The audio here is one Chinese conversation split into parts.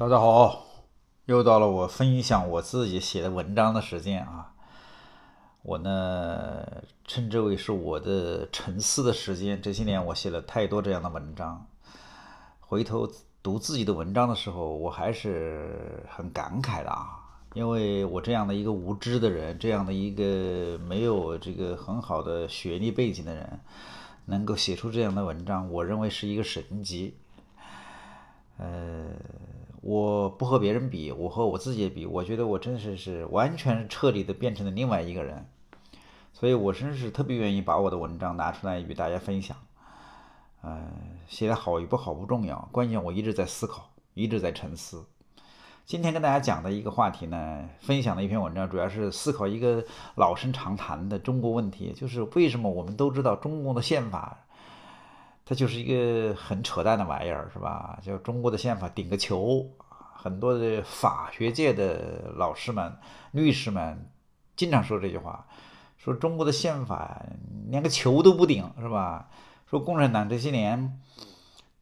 大家好，又到了我分享我自己写的文章的时间啊！我呢称之为是我的沉思的时间。这些年我写了太多这样的文章，回头读自己的文章的时候，我还是很感慨的啊！因为我这样的一个无知的人，这样的一个没有这个很好的学历背景的人，能够写出这样的文章，我认为是一个神级。呃。我不和别人比，我和我自己比，我觉得我真的是是完全彻底的变成了另外一个人，所以我真是特别愿意把我的文章拿出来与大家分享。嗯，写得好与不好不重要，关键我一直在思考，一直在沉思。今天跟大家讲的一个话题呢，分享的一篇文章，主要是思考一个老生常谈的中国问题，就是为什么我们都知道中共的宪法。它就是一个很扯淡的玩意儿，是吧？就中国的宪法顶个球，很多的法学界的老师们、律师们经常说这句话，说中国的宪法连个球都不顶，是吧？说共产党这些年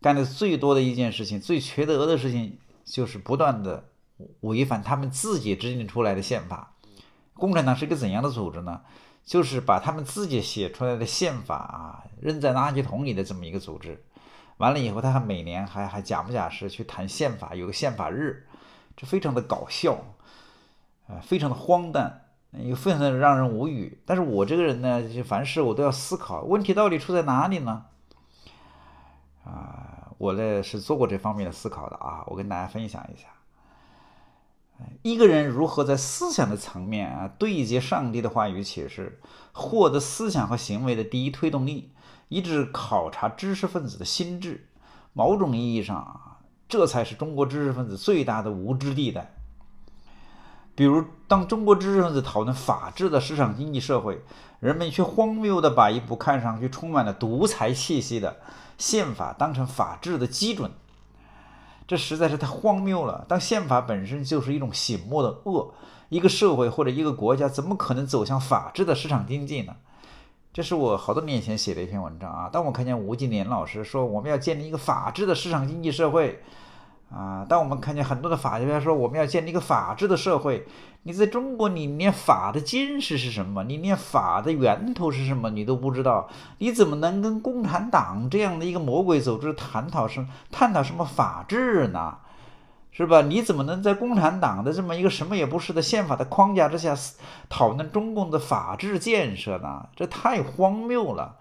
干的最多的一件事情、最缺德的事情，就是不断的违反他们自己制定出来的宪法。共产党是一个怎样的组织呢？就是把他们自己写出来的宪法啊扔在垃圾桶里的这么一个组织，完了以后他还每年还还假不假式去谈宪法，有个宪法日，这非常的搞笑，呃，非常的荒诞，又非常的让人无语。但是我这个人呢，就凡事我都要思考，问题到底出在哪里呢？啊，我呢是做过这方面的思考的啊，我跟大家分享一下。一个人如何在思想的层面啊对接上帝的话语启示，获得思想和行为的第一推动力，以至考察知识分子的心智。某种意义上啊，这才是中国知识分子最大的无知地带。比如，当中国知识分子讨论法治的市场经济社会，人们却荒谬地把一部看上去充满了独裁气息的宪法当成法治的基准。这实在是太荒谬了！当宪法本身就是一种醒目的恶，一个社会或者一个国家怎么可能走向法治的市场经济呢？这是我好多年前写的一篇文章啊！当我看见吴敬琏老师说我们要建立一个法治的市场经济社会啊，当我们看见很多的法学家说我们要建立一个法治的社会。你在中国，你连法的精神是什么，你连法的源头是什么，你都不知道，你怎么能跟共产党这样的一个魔鬼组织探讨什探讨什么法治呢？是吧？你怎么能在共产党的这么一个什么也不是的宪法的框架之下讨论中共的法治建设呢？这太荒谬了。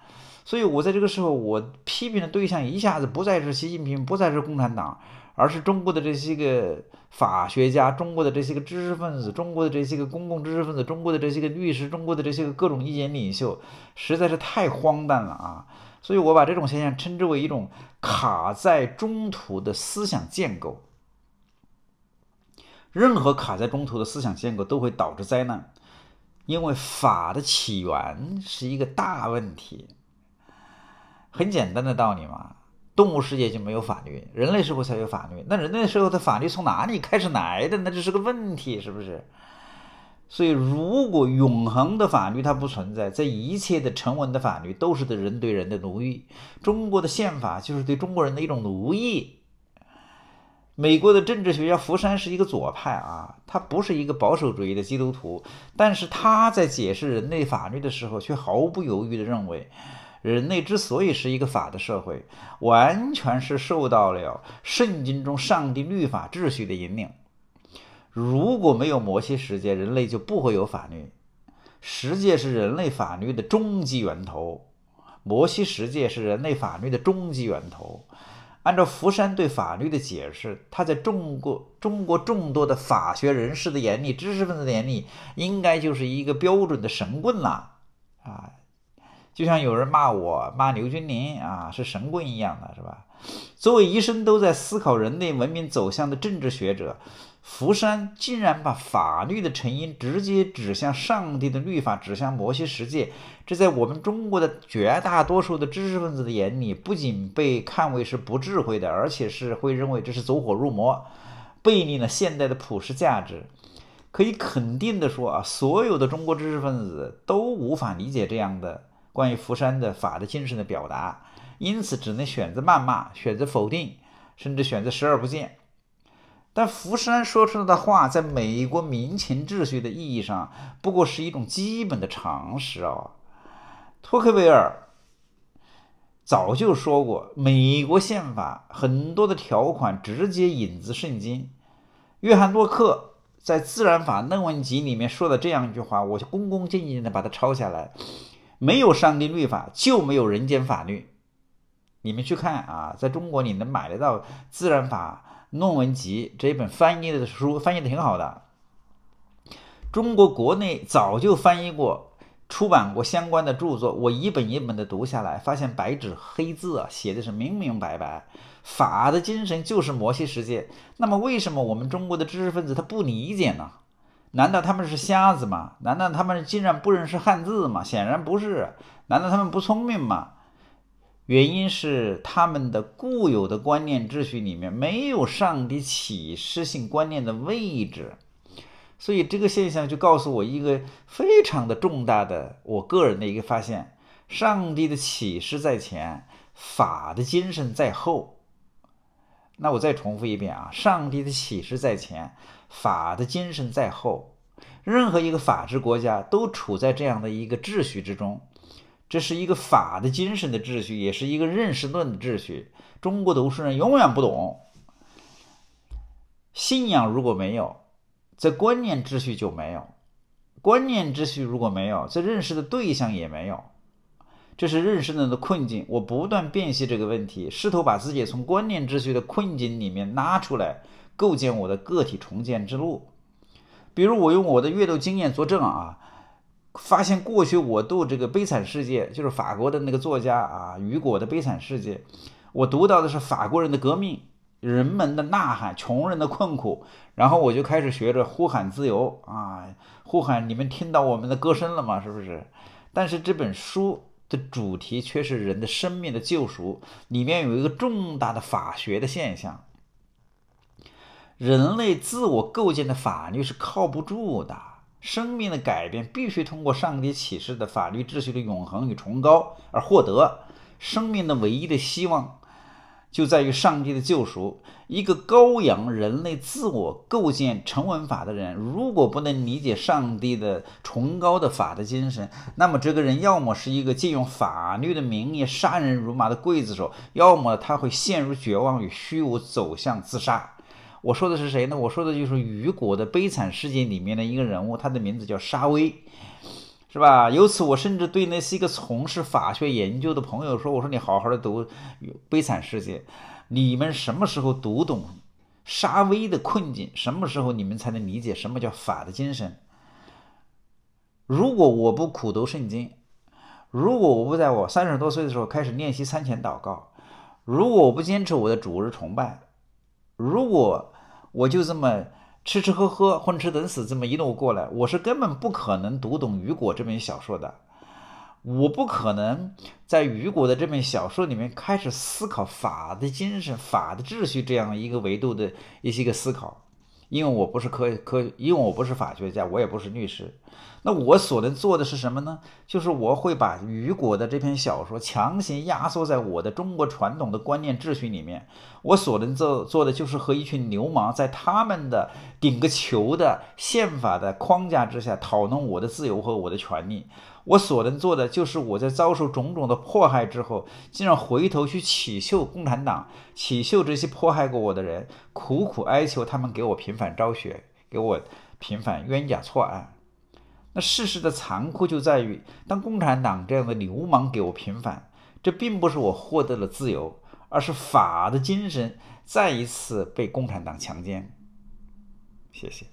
所以我在这个时候，我批评的对象一下子不再是习近平，不再是共产党。而是中国的这些个法学家，中国的这些个知识分子，中国的这些个公共知识分子，中国的这些个律师，中国的这些个各种意见领袖，实在是太荒诞了啊！所以我把这种现象称之为一种卡在中途的思想建构。任何卡在中途的思想建构都会导致灾难，因为法的起源是一个大问题，很简单的道理嘛。动物世界就没有法律，人类社会才有法律。那人类社会的法律从哪里开始来的？那这是个问题，是不是？所以，如果永恒的法律它不存在，这一切的成文的法律都是对人对人的奴役。中国的宪法就是对中国人的一种奴役。美国的政治学家福山是一个左派啊，他不是一个保守主义的基督徒，但是他在解释人类法律的时候，却毫不犹豫地认为。人类之所以是一个法的社会，完全是受到了圣经中上帝律法秩序的引领。如果没有摩西十诫，人类就不会有法律。十诫是人类法律的终极源头，摩西十诫是人类法律的终极源头。按照福山对法律的解释，他在中国中国众多的法学人士的眼里、知识分子眼里，应该就是一个标准的神棍了啊。就像有人骂我骂刘君林啊是神棍一样的是吧？作为一生都在思考人类文明走向的政治学者，福山竟然把法律的成因直接指向上帝的律法，指向摩西十诫，这在我们中国的绝大多数的知识分子的眼里，不仅被看为是不智慧的，而且是会认为这是走火入魔，背离了现代的普世价值。可以肯定的说啊，所有的中国知识分子都无法理解这样的。关于福山的法的精神的表达，因此只能选择谩骂、选择否定，甚至选择视而不见。但福山说出来的话，在美国民情秩序的意义上，不过是一种基本的常识哦。托克维尔早就说过，美国宪法很多的条款直接引自圣经。约翰洛克在《自然法论文集》里面说的这样一句话，我就恭恭敬敬地把它抄下来。没有上帝律法，就没有人间法律。你们去看啊，在中国你能买得到《自然法论文集》这一本翻译的书，翻译的挺好的。中国国内早就翻译过、出版过相关的著作，我一本一本的读下来，发现白纸黑字啊，写的是明明白白。法的精神就是摩西世界。那么，为什么我们中国的知识分子他不理解呢？难道他们是瞎子吗？难道他们竟然不认识汉字吗？显然不是。难道他们不聪明吗？原因是他们的固有的观念秩序里面没有上帝启示性观念的位置。所以这个现象就告诉我一个非常的重大的我个人的一个发现：上帝的启示在前，法的精神在后。那我再重复一遍啊，上帝的启示在前，法的精神在后。任何一个法治国家都处在这样的一个秩序之中，这是一个法的精神的秩序，也是一个认识论的秩序。中国读书人永远不懂，信仰如果没有，这观念秩序就没有；观念秩序如果没有，这认识的对象也没有。这是认识论的困境。我不断辨析这个问题，试图把自己从观念秩序的困境里面拉出来，构建我的个体重建之路。比如，我用我的阅读经验作证啊，发现过去我读这个《悲惨世界》，就是法国的那个作家啊，雨果的《悲惨世界》，我读到的是法国人的革命、人们的呐喊、穷人的困苦，然后我就开始学着呼喊自由啊，呼喊你们听到我们的歌声了吗？是不是？但是这本书。的主题却是人的生命的救赎，里面有一个重大的法学的现象：人类自我构建的法律是靠不住的，生命的改变必须通过上帝启示的法律秩序的永恒与崇高而获得生命的唯一的希望。就在于上帝的救赎。一个高扬人类自我构建成文法的人，如果不能理解上帝的崇高的法的精神，那么这个人要么是一个借用法律的名义杀人如麻的刽子手，要么他会陷入绝望与虚无，走向自杀。我说的是谁呢？我说的就是雨果的《悲惨世界》里面的一个人物，他的名字叫沙威。是吧？由此，我甚至对那是一个从事法学研究的朋友说：“我说你好好的读《悲惨世界》，你们什么时候读懂沙威的困境？什么时候你们才能理解什么叫法的精神？如果我不苦读圣经，如果我不在我三十多岁的时候开始练习三前祷告，如果我不坚持我的主日崇拜，如果我就这么……吃吃喝喝，混吃等死，这么一路过来，我是根本不可能读懂雨果这本小说的。我不可能在雨果的这本小说里面开始思考法的精神、法的秩序这样一个维度的一些个思考，因为我不是科科，因为我不是法学家，我也不是律师。那我所能做的是什么呢？就是我会把雨果的这篇小说强行压缩在我的中国传统的观念秩序里面。我所能做做的就是和一群流氓在他们的顶个球的宪法的框架之下讨论我的自由和我的权利。我所能做的就是我在遭受种种的迫害之后，竟然回头去乞秀共产党，乞秀这些迫害过我的人，苦苦哀求他们给我平反昭雪，给我平反冤假错案。那事实的残酷就在于，当共产党这样的流氓给我平反，这并不是我获得了自由，而是法的精神再一次被共产党强奸。谢谢。